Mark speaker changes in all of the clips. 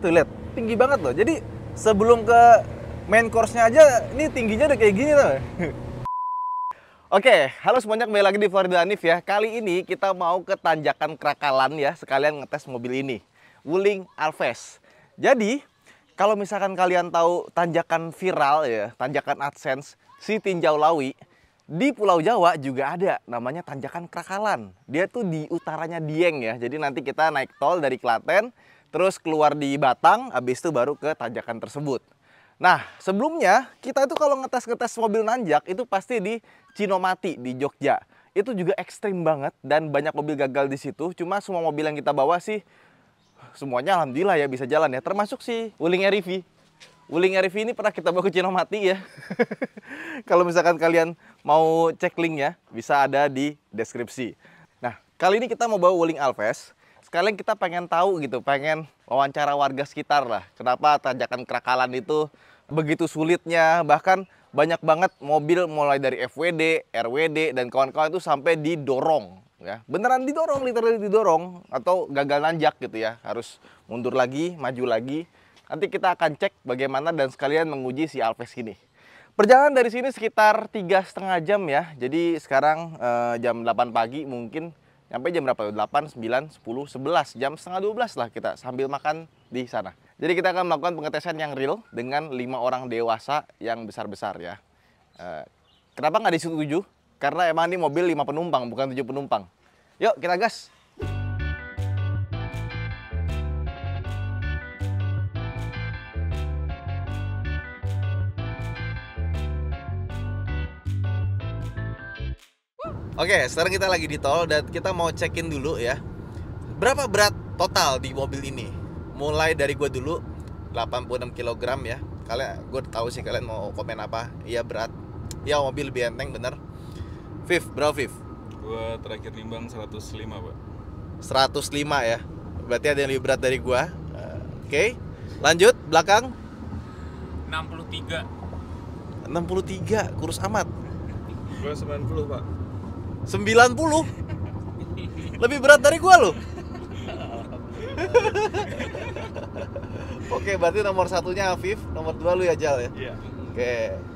Speaker 1: Tuh lihat, tinggi banget loh. Jadi sebelum ke main course-nya aja ini tingginya
Speaker 2: udah kayak gini loh.
Speaker 1: Oke, halo semuanya kembali lagi di Florida Anif ya. Kali ini kita mau ke tanjakan Krakalan ya, sekalian ngetes mobil ini. Wuling Alves. Jadi, kalau misalkan kalian tahu tanjakan viral ya, tanjakan AdSense, si Tinjau Lawi, di Pulau Jawa juga ada namanya tanjakan Krakalan. Dia tuh di utaranya Dieng ya. Jadi nanti kita naik tol dari Klaten terus keluar di batang, habis itu baru ke tanjakan tersebut. Nah, sebelumnya kita itu kalau ngetes-ngetes mobil nanjak itu pasti di Cinomati di Jogja. Itu juga ekstrim banget dan banyak mobil gagal di situ. Cuma semua mobil yang kita bawa sih semuanya alhamdulillah ya bisa jalan ya. Termasuk si Wuling RV. Wuling RV ini pernah kita bawa ke Cinomati ya. kalau misalkan kalian mau cek linknya bisa ada di deskripsi. Nah, kali ini kita mau bawa Wuling Alves sekalian kita pengen tahu gitu, pengen wawancara warga sekitar lah. Kenapa tanjakan kerakalan itu begitu sulitnya, bahkan banyak banget mobil mulai dari FWD, RWD, dan kawan-kawan itu sampai didorong. ya Beneran didorong, literally didorong, atau gagal nanjak gitu ya. Harus mundur lagi, maju lagi. Nanti kita akan cek bagaimana dan sekalian menguji si Alves ini. Perjalanan dari sini sekitar tiga setengah jam ya. Jadi sekarang eh, jam 8 pagi mungkin Sampai jam berapa? 8, 9, 10, 11, jam setengah 12 lah kita sambil makan di sana. Jadi kita akan melakukan pengetesan yang real dengan lima orang dewasa yang besar-besar ya. Eh, kenapa nggak di situ 7? Karena emang ini mobil 5 penumpang, bukan 7 penumpang. Yuk kita gas! Oke, sekarang kita lagi di tol dan kita mau check dulu ya. Berapa berat total di mobil ini? Mulai dari gue dulu 86 kg ya. Kalian gue tahu sih kalian mau komen apa. Iya berat. Ya mobil lebih enteng bener. Fif, berapa Fif? Gue terakhir nimbang 105, Pak. 105 ya. Berarti ada yang lebih berat dari gue. Oke. Okay. Lanjut belakang
Speaker 2: 63.
Speaker 1: 63 kurus amat.
Speaker 2: Gua 90, Pak.
Speaker 1: 90 lebih berat dari gua loh Oke, berarti nomor satunya Afif, nomor dua lu ya Jal ya? Iya. Oke,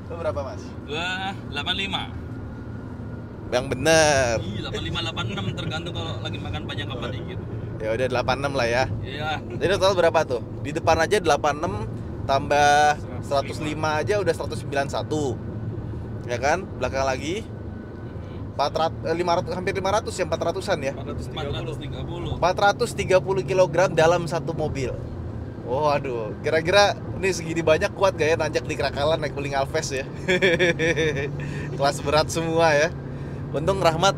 Speaker 1: lu berapa mas?
Speaker 2: Gua 85
Speaker 1: Yang bener
Speaker 2: Iya, 85, 86 tergantung kalau lagi makan panjang apa dikit
Speaker 1: Ya udah 86 lah ya
Speaker 2: Iya Jadi total
Speaker 1: berapa tuh? Di depan aja 86 tambah 105 aja udah 191 Ya kan? Belakang lagi 400 500 eh, hampir 500 ya 400-an ya. 430. 430 kg dalam satu mobil. Oh, aduh. Kira-kira ini segini banyak kuat gak ya nanjak di Krakalan naik Wuling Alves ya? Kelas berat semua ya. Untung Rahmat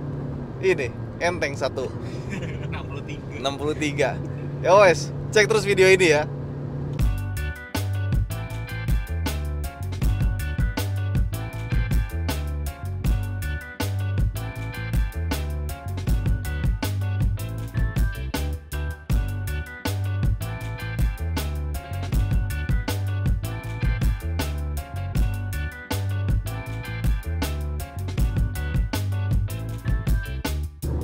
Speaker 1: ini enteng satu. 63. 63. Ya wes, cek terus video ini ya.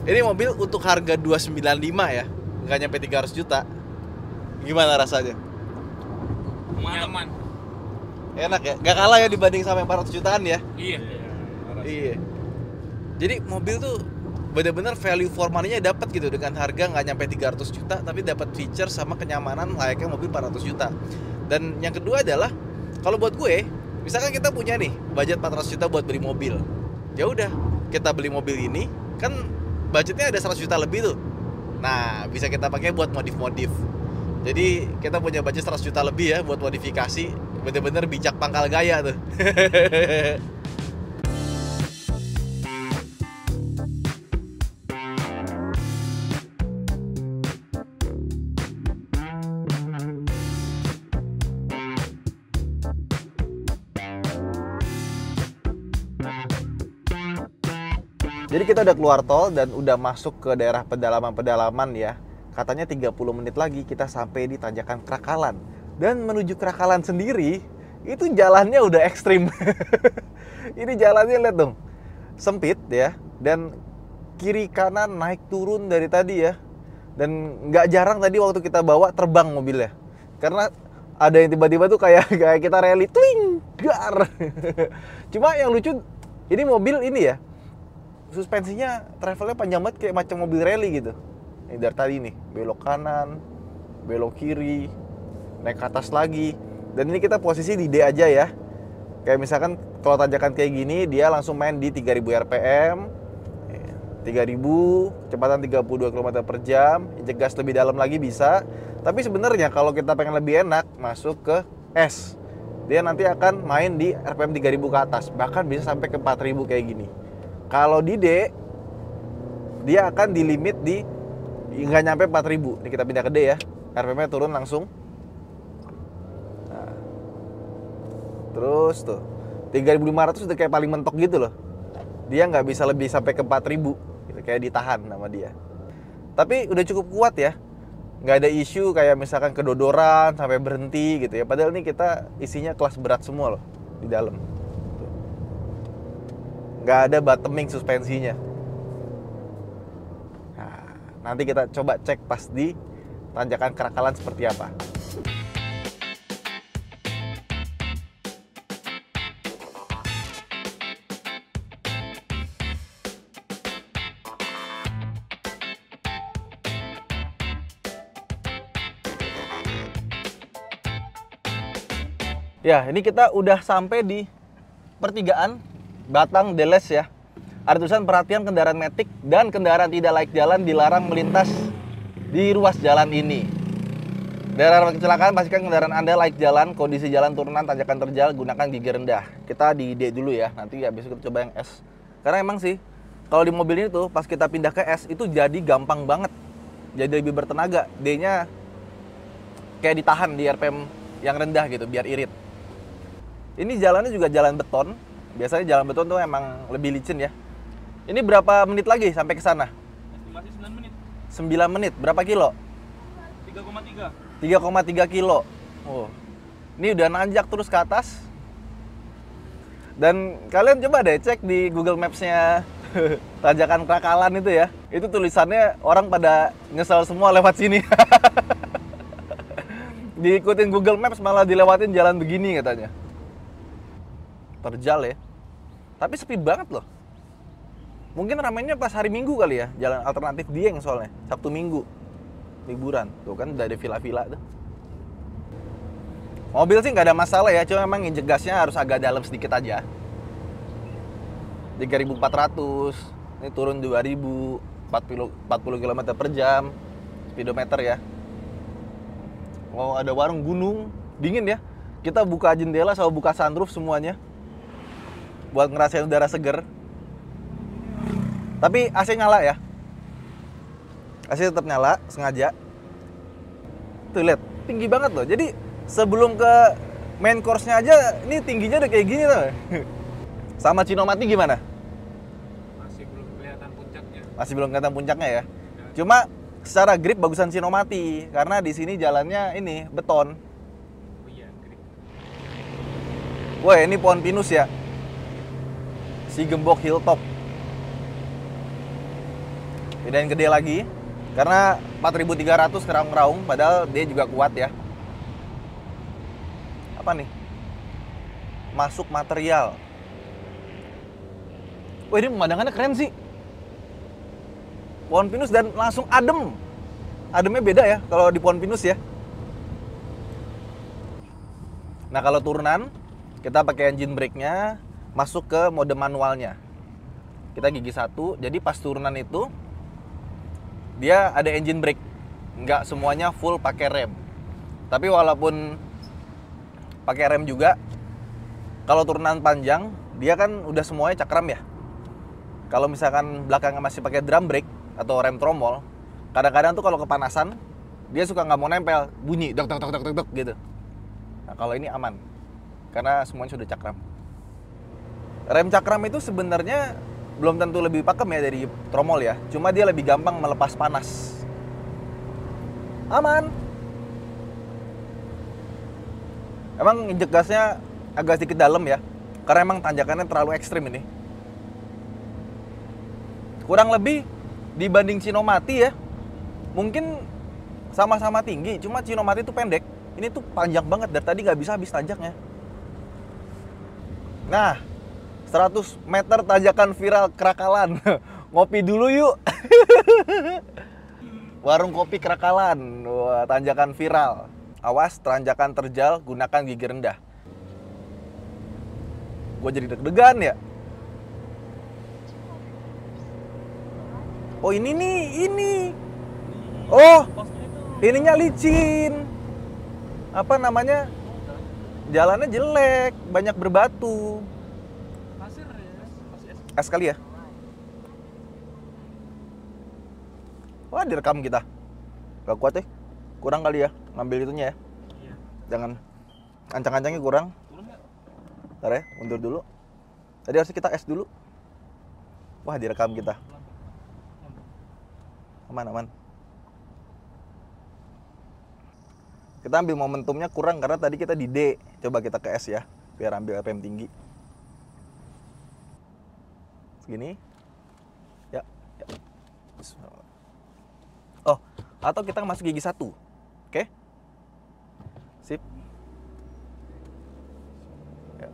Speaker 1: Ini mobil untuk harga 295 ya, nggak nyampe 300 juta. Gimana rasanya? Nyaman. Enak ya, nggak kalah ya dibanding sama yang 400 jutaan ya? Iya. Iya. Jadi mobil tuh bener-bener value for money-nya dapat gitu dengan harga nggak nyampe 300 juta tapi dapat feature sama kenyamanan layaknya mobil 400 juta. Dan yang kedua adalah kalau buat gue, misalkan kita punya nih budget 400 juta buat beli mobil. Ya udah, kita beli mobil ini kan budgetnya ada 100 juta lebih tuh nah bisa kita pakai buat modif-modif jadi kita punya budget 100 juta lebih ya buat modifikasi bener-bener bijak pangkal gaya tuh Jadi kita udah keluar tol dan udah masuk ke daerah pedalaman-pedalaman ya. Katanya 30 menit lagi kita sampai di tanjakan Krakalan. Dan menuju Krakalan sendiri itu jalannya udah ekstrim. Ini jalannya lihat dong, sempit ya. Dan kiri kanan naik turun dari tadi ya. Dan nggak jarang tadi waktu kita bawa terbang mobilnya. Karena ada yang tiba-tiba tuh kayak kayak kita rally twing gar. Cuma yang lucu ini mobil ini ya suspensinya travelnya panjang banget kayak macam mobil rally gitu ini dari tadi nih belok kanan belok kiri naik ke atas lagi dan ini kita posisi di D aja ya kayak misalkan kalau tanjakan kayak gini dia langsung main di 3000 rpm 3000 kecepatan 32 km per jam injek gas lebih dalam lagi bisa tapi sebenarnya kalau kita pengen lebih enak masuk ke S dia nanti akan main di RPM 3000 ke atas bahkan bisa sampai ke 4000 kayak gini kalau di D dia akan di limit di nggak nyampe 4000. Ini kita pindah ke D ya. RPM-nya turun langsung. Nah. Terus tuh 3500 udah kayak paling mentok gitu loh. Dia nggak bisa lebih sampai ke 4000 gitu kayak ditahan sama dia. Tapi udah cukup kuat ya. Nggak ada isu kayak misalkan kedodoran sampai berhenti gitu ya. Padahal ini kita isinya kelas berat semua loh di dalam nggak ada bottoming suspensinya nah, nanti kita coba cek pas di tanjakan kerakalan seperti apa Ya, ini kita udah sampai di pertigaan Batang Deles ya. Ada tulisan perhatian kendaraan metik dan kendaraan tidak layak jalan dilarang melintas di ruas jalan ini. Daerah kecelakaan pastikan kendaraan Anda layak jalan, kondisi jalan turunan, tanjakan terjal, gunakan gigi rendah. Kita di D dulu ya, nanti habis kita coba yang S. Karena emang sih, kalau di mobil ini tuh pas kita pindah ke S itu jadi gampang banget. Jadi lebih bertenaga. D-nya kayak ditahan di RPM yang rendah gitu biar irit. Ini jalannya juga jalan beton, Biasanya jalan beton tuh emang lebih licin ya. Ini berapa menit lagi sampai ke sana?
Speaker 2: Estimasi 9 menit.
Speaker 1: 9 menit. Berapa kilo?
Speaker 2: 3,3.
Speaker 1: 3,3 kilo. Oh. Ini udah nanjak terus ke atas. Dan kalian coba deh cek di Google Maps-nya Tanjakan Krakalan itu ya. Itu tulisannya orang pada nyesel semua lewat sini. Diikutin Google Maps malah dilewatin jalan begini katanya. Terjal ya. Tapi sepi banget loh. Mungkin ramainya pas hari Minggu kali ya, jalan alternatif Dieng soalnya, Sabtu Minggu. Liburan. Tuh kan udah ada villa-villa tuh. Mobil sih nggak ada masalah ya, cuma memang injek gasnya harus agak dalam sedikit aja. 3400, ini turun 2000, 40, 40 km per jam, speedometer ya. Oh, ada warung gunung, dingin ya. Kita buka jendela sama buka sunroof semuanya buat ngerasain udara seger. Tapi AC nyala ya. AC tetap nyala sengaja. Tuh lihat, tinggi banget loh. Jadi sebelum ke main course-nya aja ini tingginya udah kayak gini tuh. Ya? Sama Cinomati gimana? Masih belum kelihatan puncaknya. Masih belum kelihatan puncaknya ya. Cuma secara grip bagusan Cinomati karena di sini jalannya ini beton. Oh iya, ini pohon pinus ya si gembok hilltop yang gede lagi karena 4300 keraung-keraung padahal dia juga kuat ya apa nih masuk material wah ini pemandangannya keren sih pohon pinus dan langsung adem ademnya beda ya kalau di pohon pinus ya nah kalau turunan kita pakai engine brake nya masuk ke mode manualnya kita gigi satu jadi pas turunan itu dia ada engine brake nggak semuanya full pakai rem tapi walaupun pakai rem juga kalau turunan panjang dia kan udah semuanya cakram ya kalau misalkan belakangnya masih pakai drum brake atau rem tromol kadang-kadang tuh kalau kepanasan dia suka nggak mau nempel bunyi dok dok dok dok dok gitu nah, kalau ini aman karena semuanya sudah cakram Rem cakram itu sebenarnya belum tentu lebih pakem ya dari tromol ya. Cuma dia lebih gampang melepas panas. Aman. Emang injek gasnya agak sedikit dalam ya. Karena emang tanjakannya terlalu ekstrim ini. Kurang lebih dibanding Cinomati ya. Mungkin sama-sama tinggi, cuma Cinomati itu pendek. Ini tuh panjang banget dari tadi nggak bisa habis tanjaknya. Nah, 100 meter tanjakan viral kerakalan. Ngopi dulu yuk. Warung kopi kerakalan, Wah, tanjakan viral. Awas, tanjakan terjal, gunakan gigi rendah. Gue jadi deg-degan ya. Oh ini nih, ini. Oh, ininya licin. Apa namanya? Jalannya jelek, banyak berbatu. S kali ya. Wah, direkam kita. Gak kuat ya. Kurang kali ya ngambil itunya ya. Iya. Jangan ancang-ancangnya kurang. Ntar ya, mundur dulu. Tadi harusnya kita es dulu. Wah, direkam kita. Aman, aman. Kita ambil momentumnya kurang karena tadi kita di D. Coba kita ke S ya, biar ambil FM tinggi segini ya, ya. oh atau kita masuk gigi satu oke okay? sip ya.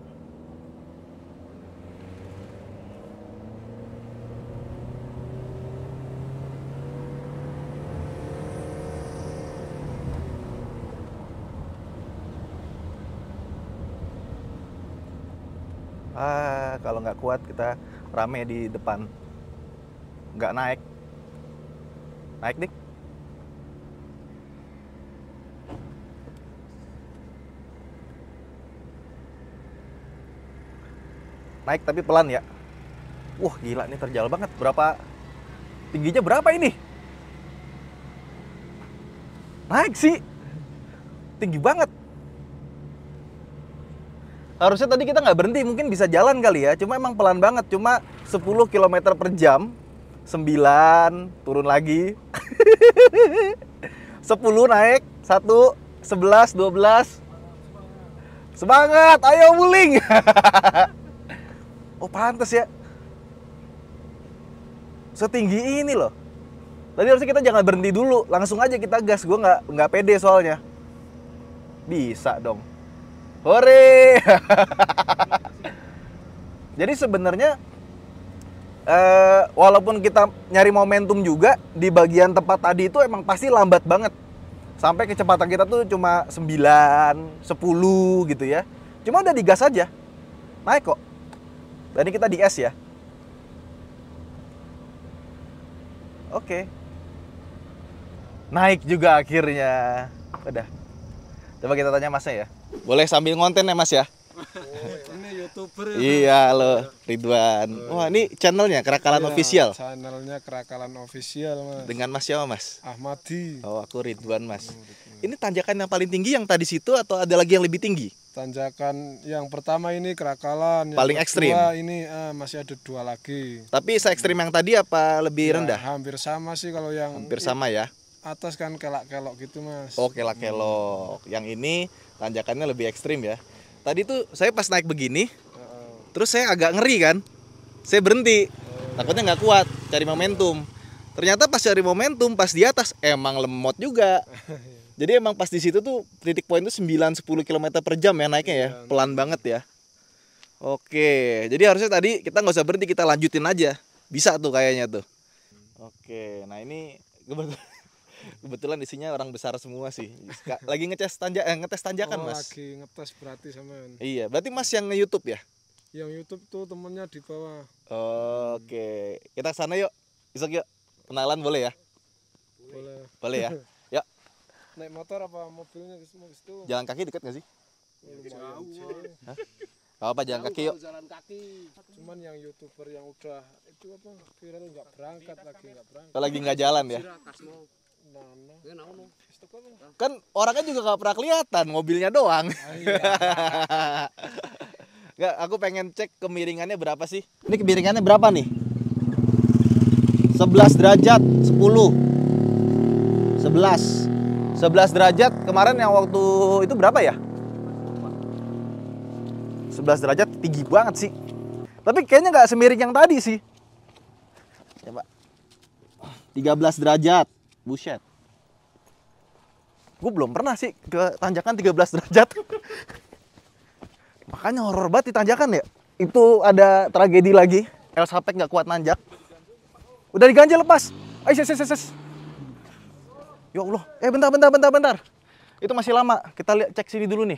Speaker 1: Ah, kalau nggak kuat kita rame di depan nggak naik naik dik naik tapi pelan ya wah gila ini terjal banget berapa tingginya berapa ini naik sih tinggi banget harusnya tadi kita nggak berhenti mungkin bisa jalan kali ya cuma emang pelan banget cuma 10 km per jam 9 turun lagi 10 naik 1 11 12 semangat ayo wuling oh pantas ya setinggi ini loh tadi harusnya kita jangan berhenti dulu langsung aja kita gas gue nggak nggak pede soalnya bisa dong Hore. Jadi sebenarnya uh, walaupun kita nyari momentum juga di bagian tempat tadi itu emang pasti lambat banget. Sampai kecepatan kita tuh cuma 9, 10 gitu ya. Cuma udah digas aja. Naik kok. Tadi kita di S ya. Oke. Okay. Naik juga akhirnya. Udah. Coba kita tanya masnya e ya. Boleh sambil ngonten ya Mas ya? Oh, ini youtuber ya. Iya lo Ridwan. Oh, Wah ini iya. channelnya Kerakalan iya, Official. Channelnya Kerakalan Official mas. Dengan Mas siapa Mas? Ahmadi. Oh aku Ridwan Mas. Ini tanjakan yang paling tinggi yang tadi situ atau ada lagi yang lebih tinggi?
Speaker 2: Tanjakan yang pertama ini Kerakalan. Yang paling ekstrim. Ini uh, masih ada dua lagi. Tapi
Speaker 1: se ekstrim yang tadi apa lebih ya, rendah?
Speaker 2: Hampir sama sih kalau yang. Hampir sama ya atas kan kelak-kelok gitu mas oh
Speaker 1: kelak-kelok hmm. yang ini tanjakannya lebih ekstrim ya tadi tuh saya pas naik begini oh. terus saya agak ngeri kan saya berhenti oh, iya. takutnya nggak kuat cari momentum ternyata pas cari momentum pas di atas emang lemot juga jadi emang pas di situ tuh titik poin tuh sembilan 10 kilometer per jam ya naiknya ya iya. pelan banget ya Oke, jadi harusnya tadi kita nggak usah berhenti, kita lanjutin aja. Bisa tuh kayaknya tuh. Oke, nah ini kebetulan kebetulan isinya orang besar semua sih lagi ngetes tanja eh, ngetes tanjakan oh, mas
Speaker 2: lagi ngetes berarti sama kan?
Speaker 1: iya berarti mas yang nge YouTube ya
Speaker 2: yang YouTube tuh temennya di bawah
Speaker 1: oke okay. kita sana yuk besok yuk kenalan boleh ya
Speaker 2: boleh boleh ya yuk naik motor apa mobilnya semua itu jalan kaki deket gak sih ya, Gak apa jalan kaki yuk. Jalan kaki. Cuman yang youtuber yang udah itu apa viral nggak berangkat lagi nggak berangkat. Lagi nggak jalan ya. Kan
Speaker 1: orangnya juga gak pernah kelihatan, mobilnya doang. Oh,
Speaker 2: iya.
Speaker 1: nggak aku pengen cek kemiringannya berapa sih? Ini kemiringannya berapa nih? 11 derajat, 10. 11. 11 derajat kemarin yang waktu itu berapa ya? 11 derajat tinggi banget sih. Tapi kayaknya nggak semiring yang tadi sih. Coba. 13 derajat buset gue belum pernah sih ke tanjakan 13 derajat makanya horor banget di tanjakan ya itu ada tragedi lagi El Sapek nggak kuat nanjak udah diganjel lepas Ayo, ses, ses, ses. Ya Allah, eh bentar, bentar, bentar, bentar. Itu masih lama. Kita lihat cek sini dulu nih.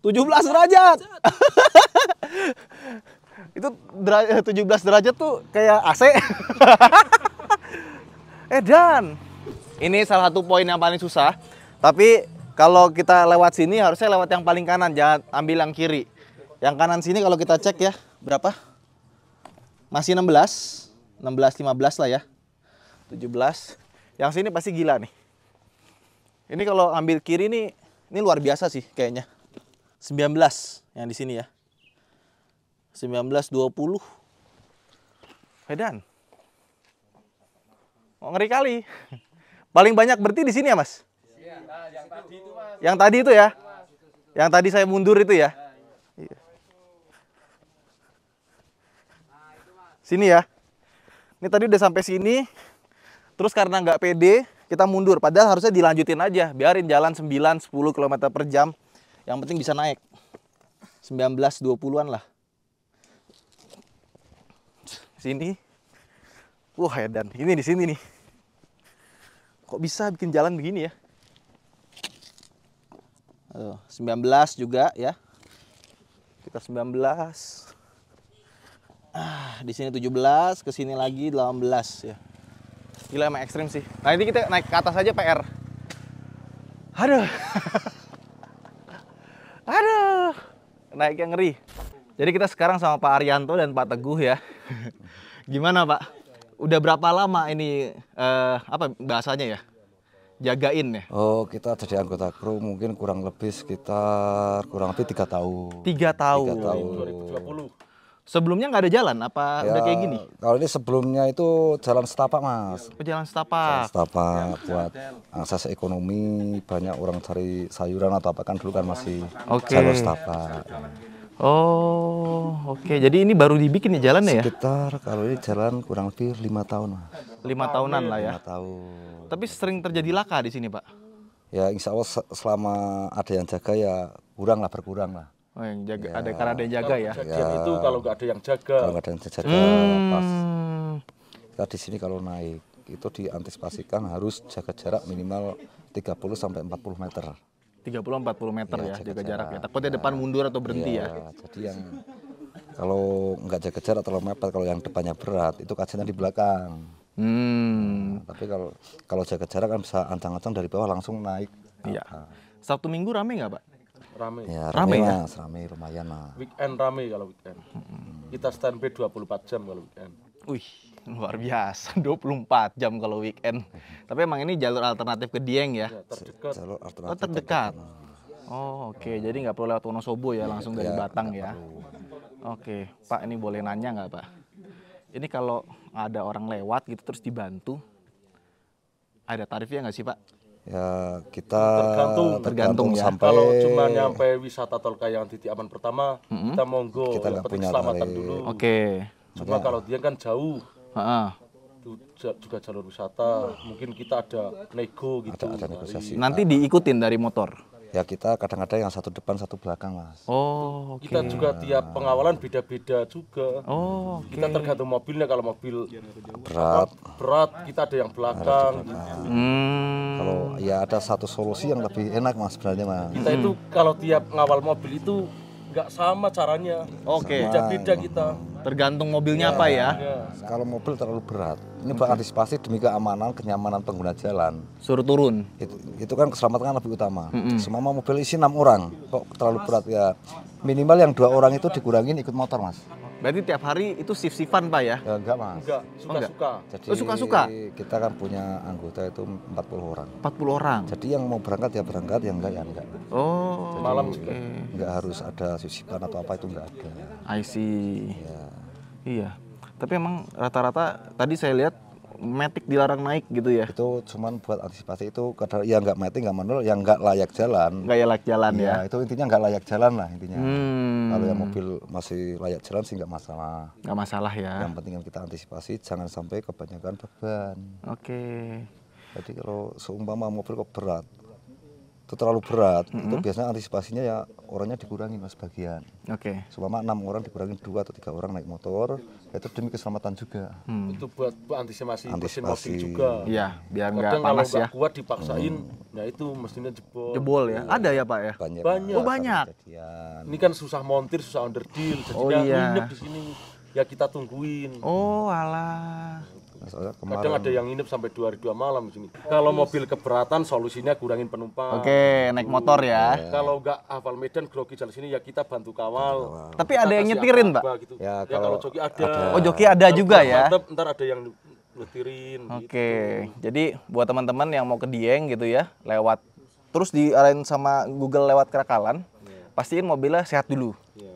Speaker 1: 17 derajat. itu derajat, eh, 17 derajat tuh kayak AC. eh dan ini salah satu poin yang paling susah. Tapi kalau kita lewat sini harusnya lewat yang paling kanan, jangan ambil yang kiri. Yang kanan sini kalau kita cek ya, berapa? Masih 16. 16 15 lah ya. 17. Yang sini pasti gila nih. Ini kalau ambil kiri nih, ini luar biasa sih kayaknya. 19 yang di sini ya. 1920 Medan. Oh, ngeri kali. Paling banyak berarti di sini ya, Mas? yang, tadi itu, yang tadi itu ya? Yang tadi saya mundur itu ya? Iya. Sini ya. Ini tadi udah sampai sini. Terus karena nggak pede, kita mundur. Padahal harusnya dilanjutin aja. Biarin jalan 9-10 km per jam. Yang penting bisa naik. 19-20an lah sini wah ya dan ini di sini nih kok bisa bikin jalan begini ya Aduh, 19 juga ya kita 19 ah di sini 17 ke sini lagi 18 ya gila emang ekstrim sih nah ini kita naik ke atas aja PR aduh aduh naik yang ngeri jadi kita sekarang sama Pak Arianto dan Pak Teguh ya Gimana Pak? Udah berapa lama ini eh, apa bahasanya ya?
Speaker 3: Jagain ya? Oh kita jadi anggota kru mungkin kurang lebih sekitar kurang lebih tiga tahun. Tiga tahun. Tiga tahun. 2020.
Speaker 1: Sebelumnya nggak ada jalan apa ya, udah kayak gini?
Speaker 3: Kalau ini sebelumnya itu jalan setapak mas. Oh, jalan setapak. Jalan setapak ya, buat akses ekonomi banyak orang cari sayuran atau apa kan dulu kan masih okay. jalur setapak. Oh, oke. Okay. Jadi ini baru dibikin ya jalannya ya? Sekitar kalau ini jalan kurang lebih lima tahun.
Speaker 1: Lima tahunan lah ya. Lima tahun. Tapi sering terjadi laka di sini,
Speaker 3: Pak? Ya, insya Allah selama ada yang jaga ya kurang lah berkurang lah.
Speaker 1: Oh, yang jaga, ya. ada karena ada yang jaga ya. ya. itu kalau nggak ada yang jaga. Kalau nggak ada yang jaga, hmm.
Speaker 3: pas kita di sini kalau naik itu diantisipasikan harus jaga jarak minimal 30 sampai empat puluh meter.
Speaker 1: 30 40 meter iya, ya, ya jaga, jarak, ya. Takutnya nah, depan iya. mundur atau berhenti
Speaker 3: ya. ya. Jadi yang kalau nggak jaga jarak terlalu mepet, kalau yang depannya berat itu kacanya di belakang. Hmm. Nah, tapi kalau kalau jaga jarak kan bisa ancang-ancang dari bawah langsung naik. Iya. Sabtu Minggu rame nggak Pak? Rame. Ya, rame, rame ya? mas, rame lumayan lah.
Speaker 2: Weekend rame kalau weekend. Hmm. Kita standby 24 jam kalau weekend.
Speaker 3: Wih.
Speaker 1: Luar biasa, 24 jam kalau weekend. Mm-hmm. Tapi emang ini jalur alternatif ke Dieng ya? ya
Speaker 3: terdekat. Oh,
Speaker 1: terdekat. Oh, oke. Okay. Jadi nggak perlu lewat Wonosobo ya, iya, langsung dari iya, Batang ya. Oke, okay. Pak ini boleh nanya nggak Pak? Ini kalau ada orang lewat gitu terus dibantu, ada tarifnya nggak sih Pak?
Speaker 3: Ya kita tergantung, tergantung, ya. sampai kalau cuma nyampe
Speaker 2: wisata tol kayangan titik aman pertama, mm -hmm. kita monggo kita yang penting selamatan dulu. Oke.
Speaker 3: Okay. Cuma ya.
Speaker 2: kalau dia kan jauh, Ha. juga jalur wisata mungkin kita ada nego gitu ada, ada negosiasi nanti
Speaker 3: nah. diikutin dari motor ya kita kadang-kadang yang satu depan satu belakang mas
Speaker 2: oh okay. kita juga tiap pengawalan beda-beda juga oh okay. kita tergantung mobilnya kalau mobil berat berat kita ada yang belakang
Speaker 3: hmm. kalau ya ada satu solusi yang lebih enak mas sebenarnya mas kita itu hmm.
Speaker 2: kalau tiap ngawal mobil itu nggak sama caranya. Oke. Okay. Beda-beda kita.
Speaker 3: Tergantung mobilnya ya, apa ya. ya. Kalau mobil terlalu berat, ini berantisipasi demi keamanan, kenyamanan pengguna jalan. Suruh turun. Itu, itu kan keselamatan kan lebih utama. Mm -hmm. Semua mobil isi enam orang, kok terlalu berat ya. Minimal yang dua orang itu dikurangin ikut motor mas.
Speaker 1: Berarti tiap hari itu shift sifan Pak ya? Enggak Mas.
Speaker 2: Enggak, oh, suka-suka. Oh, Jadi suka-suka.
Speaker 3: kita kan punya anggota itu 40 orang. 40 orang. Jadi yang mau berangkat ya berangkat, yang enggak ya enggak.
Speaker 2: Oh,
Speaker 3: Jadi, malam juga. Enggak harus ada sif-sifan atau apa itu enggak ada. I see. Ya. Iya. Tapi emang rata-rata tadi saya lihat metik dilarang naik gitu ya? Itu cuman buat antisipasi itu kadar ya nggak metik nggak manual yang nggak layak jalan. Nggak ya layak jalan ya, ya? Itu intinya nggak layak jalan lah intinya. Hmm. Kalau yang mobil masih layak jalan sih nggak masalah. Nggak masalah ya. Yang penting yang kita antisipasi jangan sampai kebanyakan beban. Oke. Okay. Jadi kalau seumpama mobil kok berat, itu terlalu berat, mm -hmm. itu biasanya antisipasinya ya orangnya dikurangi mas bagian. Oke. Okay. Selama enam orang dikurangi dua atau tiga orang naik motor, ya itu demi keselamatan juga.
Speaker 2: Hmm. Itu buat antisipasi, antisipasi. juga. Iya, biar nggak panas kalau ya. kuat dipaksain, hmm. nah itu mestinya jebol. Jebol
Speaker 1: ya, iya. ada ya pak ya. Banyak. banyak.
Speaker 2: Oh banyak. Ini kan susah montir, susah underdeal, jadi oh, iya. nginep di sini ya kita tungguin. Oh alah. Kadang ada yang nginep sampai dua hari dua malam di sini. Kalau mobil keberatan solusinya kurangin penumpang. Oke, naik motor ya. Iya. Kalau nggak hafal Medan grogi jalan sini ya kita bantu kawal. Tapi ada yang nyetirin, Pak. Gitu. Ya, ya, kalau, joki ada. Oh, joki ada juga ya. ntar ada yang nyetirin gitu.
Speaker 1: Oke. Jadi buat teman-teman yang mau ke Dieng gitu ya, lewat terus diarahin sama Google lewat Kerakalan, iya. pastiin mobilnya sehat dulu. Iya.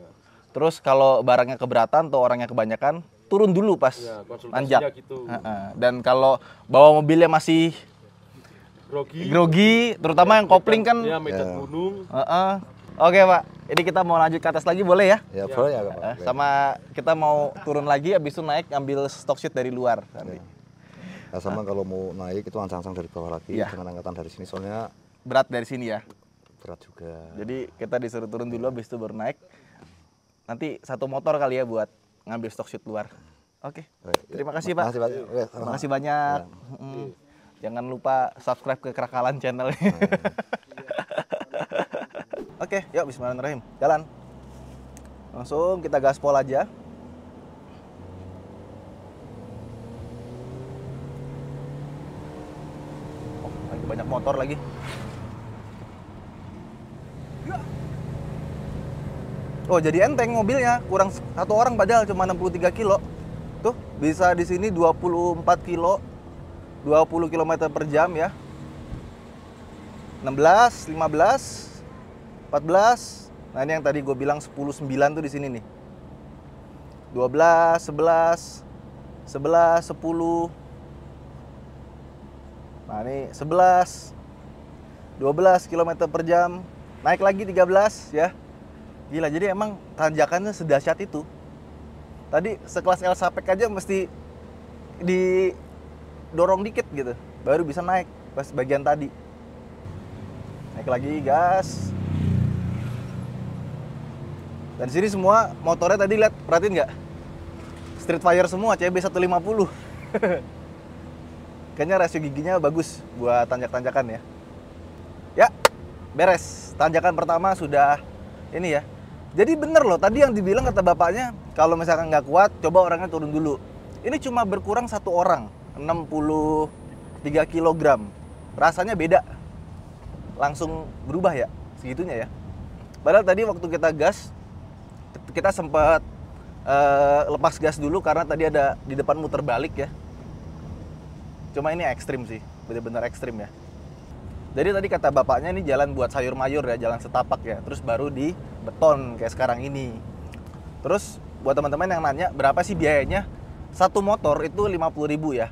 Speaker 1: Terus kalau barangnya keberatan atau orangnya kebanyakan, turun dulu pas ya, Gitu. Dan kalau bawa mobilnya masih grogi, grogi terutama ya, yang kopling kan. Ya, ya. gunung. Oke pak, ini kita mau lanjut ke atas lagi boleh ya? Ya boleh ya Sama kita mau turun lagi, abis itu naik ambil stock sheet
Speaker 3: dari luar. Nanti. Ya. Nah, sama kalau mau naik itu ancang-ancang dari bawah lagi ya. dengan angkatan dari sini soalnya
Speaker 1: berat dari sini ya. Berat juga. Jadi kita disuruh turun dulu, habis itu baru naik. Nanti satu motor kali ya buat ngambil stok shoot luar. Oke. Okay. Terima kasih Pak. Terima kasih, banyak. Terima kasih banyak. Hmm. Jangan lupa subscribe ke Kerakalan channel. Iya. Oke, yuk bismillahirrahmanirrahim. Jalan. Langsung kita gaspol aja. Oh, banyak motor lagi. Oh jadi enteng mobilnya, kurang satu orang padahal cuma 63 kilo. Tuh bisa di sini 24 kilo, 20 km per jam ya. 16, 15, 14. Nah ini yang tadi gue bilang 10, 9 tuh di sini nih. 12, 11, 11, 10. Nah ini 11, 12 km per jam. Naik lagi 13 ya. Gila, jadi emang tanjakannya sedahsyat itu. Tadi sekelas El Sapek aja mesti didorong dikit gitu, baru bisa naik pas bagian tadi. Naik lagi gas. Dan sini semua motornya tadi lihat perhatiin nggak? Street Fire semua CB 150. Kayaknya rasio giginya bagus buat tanjak-tanjakan ya. Ya, beres. Tanjakan pertama sudah ini ya, jadi bener loh, tadi yang dibilang kata bapaknya, kalau misalkan nggak kuat, coba orangnya turun dulu. Ini cuma berkurang satu orang, 63 kg. Rasanya beda. Langsung berubah ya, segitunya ya. Padahal tadi waktu kita gas, kita sempat uh, eh, lepas gas dulu karena tadi ada di depan muter balik ya. Cuma ini ekstrim sih, bener-bener ekstrim ya. Jadi tadi kata bapaknya ini jalan buat sayur mayur ya, jalan setapak ya. Terus baru di beton kayak sekarang ini. Terus buat teman-teman yang nanya berapa sih biayanya? Satu motor itu ribu ya.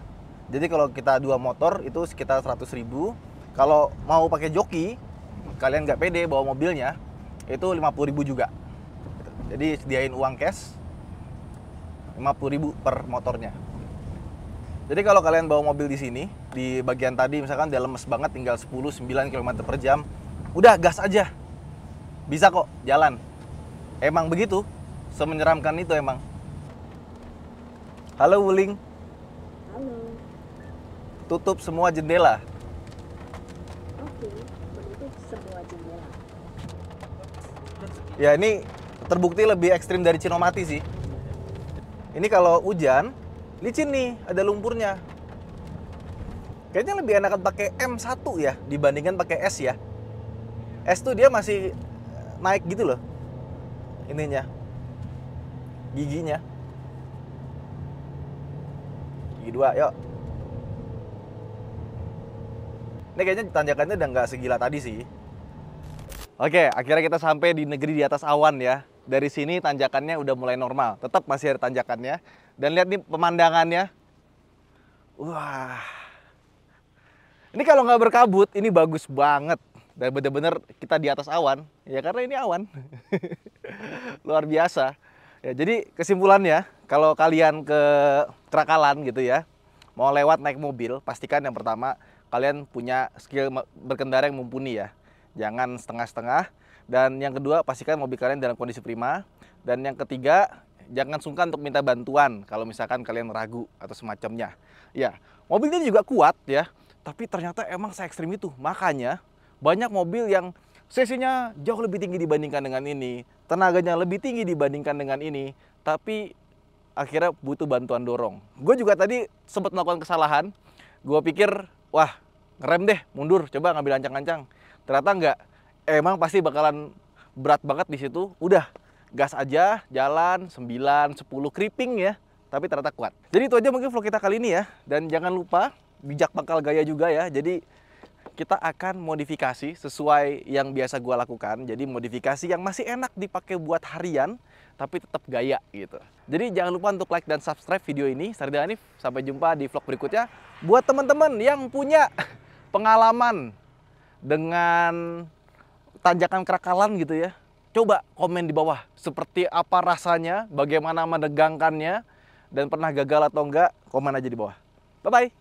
Speaker 1: Jadi kalau kita dua motor itu sekitar ribu. Kalau mau pakai joki, kalian nggak pede bawa mobilnya, itu ribu juga. Jadi sediain uang cash ribu per motornya. Jadi kalau kalian bawa mobil di sini, di bagian tadi misalkan dalam lemes banget tinggal 10 9 km per jam, udah gas aja bisa kok jalan. Emang begitu, semenyeramkan itu emang. Halo Wuling. Halo. Tutup semua jendela.
Speaker 3: Oke, menutup semua jendela.
Speaker 1: Ya ini terbukti lebih ekstrim dari Cinomati sih. Ini kalau hujan, licin nih, ada lumpurnya. Kayaknya lebih enakan pakai M1 ya dibandingkan pakai S ya. S tuh dia masih naik gitu loh ininya giginya gigi dua yuk ini kayaknya tanjakannya udah nggak segila tadi sih oke akhirnya kita sampai di negeri di atas awan ya dari sini tanjakannya udah mulai normal tetap masih ada tanjakannya dan lihat nih pemandangannya wah ini kalau nggak berkabut ini bagus banget dan benar-benar kita di atas awan ya karena ini awan luar biasa ya jadi kesimpulannya kalau kalian ke Trakalan gitu ya mau lewat naik mobil pastikan yang pertama kalian punya skill berkendara yang mumpuni ya jangan setengah-setengah dan yang kedua pastikan mobil kalian dalam kondisi prima dan yang ketiga jangan sungkan untuk minta bantuan kalau misalkan kalian ragu atau semacamnya ya mobilnya juga kuat ya tapi ternyata emang saya ekstrim itu makanya banyak mobil yang CC-nya jauh lebih tinggi dibandingkan dengan ini, tenaganya lebih tinggi dibandingkan dengan ini, tapi akhirnya butuh bantuan dorong. Gue juga tadi sempat melakukan kesalahan, gue pikir, wah rem deh, mundur, coba ngambil ancang-ancang. Ternyata enggak, emang pasti bakalan berat banget di situ, udah gas aja, jalan 9, 10 creeping ya, tapi ternyata kuat. Jadi itu aja mungkin vlog kita kali ini ya, dan jangan lupa bijak bakal gaya juga ya, jadi kita akan modifikasi sesuai yang biasa gue lakukan. Jadi modifikasi yang masih enak dipakai buat harian, tapi tetap gaya gitu. Jadi jangan lupa untuk like dan subscribe video ini. Sardi Hanif, sampai jumpa di vlog berikutnya. Buat teman-teman yang punya pengalaman dengan tanjakan kerakalan gitu ya, coba komen di bawah seperti apa rasanya, bagaimana menegangkannya, dan pernah gagal atau enggak, komen aja di bawah. Bye-bye!